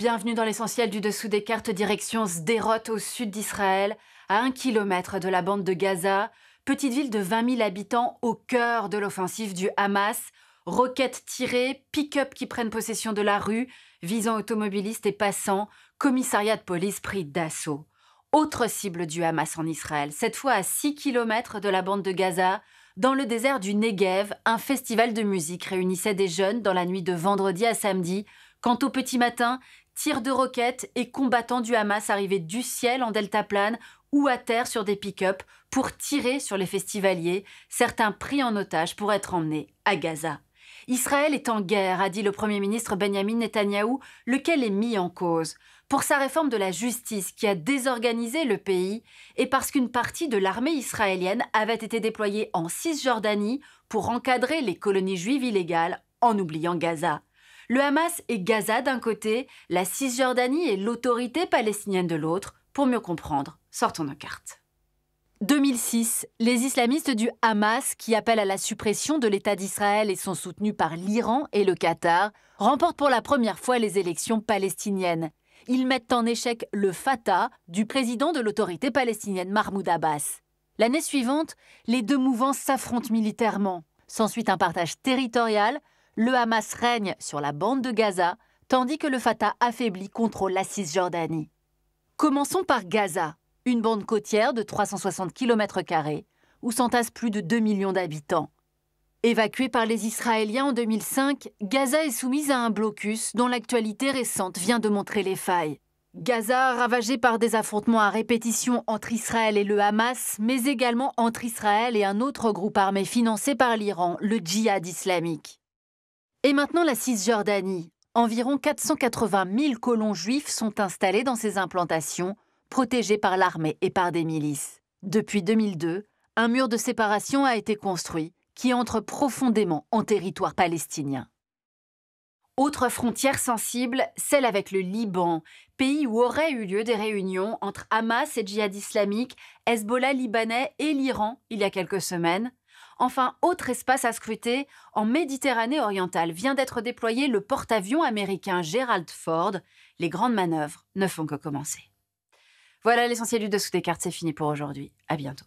Bienvenue dans l'essentiel du dessous des cartes direction Sderot au sud d'Israël, à 1 km de la bande de Gaza, petite ville de 20 000 habitants au cœur de l'offensive du Hamas. Roquettes tirées, pick-up qui prennent possession de la rue, visant automobilistes et passants, commissariat de police pris d'assaut. Autre cible du Hamas en Israël, cette fois à 6 km de la bande de Gaza, dans le désert du Negev, un festival de musique réunissait des jeunes dans la nuit de vendredi à samedi Quant au petit matin, tirs de roquettes et combattants du Hamas arrivés du ciel en deltaplane ou à terre sur des pick-up pour tirer sur les festivaliers, certains pris en otage pour être emmenés à Gaza. Israël est en guerre, a dit le Premier ministre Benjamin Netanyahou, lequel est mis en cause pour sa réforme de la justice qui a désorganisé le pays et parce qu'une partie de l'armée israélienne avait été déployée en Cisjordanie pour encadrer les colonies juives illégales en oubliant Gaza. Le Hamas et Gaza d'un côté, la Cisjordanie et l'autorité palestinienne de l'autre. Pour mieux comprendre, sortons nos cartes. 2006, les islamistes du Hamas, qui appellent à la suppression de l'État d'Israël et sont soutenus par l'Iran et le Qatar, remportent pour la première fois les élections palestiniennes. Ils mettent en échec le Fatah du président de l'autorité palestinienne Mahmoud Abbas. L'année suivante, les deux mouvements s'affrontent militairement. S'ensuit un partage territorial le Hamas règne sur la bande de Gaza, tandis que le Fatah affaibli contrôle la Cisjordanie. Commençons par Gaza, une bande côtière de 360 km où s'entassent plus de 2 millions d'habitants. Évacuée par les Israéliens en 2005, Gaza est soumise à un blocus dont l'actualité récente vient de montrer les failles. Gaza, ravagée par des affrontements à répétition entre Israël et le Hamas, mais également entre Israël et un autre groupe armé financé par l'Iran, le djihad islamique. Et maintenant la Cisjordanie. Environ 480 000 colons juifs sont installés dans ces implantations, protégés par l'armée et par des milices. Depuis 2002, un mur de séparation a été construit qui entre profondément en territoire palestinien. Autre frontière sensible, celle avec le Liban, pays où auraient eu lieu des réunions entre Hamas et djihad islamique, Hezbollah libanais et l'Iran il y a quelques semaines, Enfin, autre espace à scruter, en Méditerranée orientale vient d'être déployé le porte-avions américain Gerald Ford. Les grandes manœuvres ne font que commencer. Voilà l'essentiel du dessous des cartes, c'est fini pour aujourd'hui. À bientôt.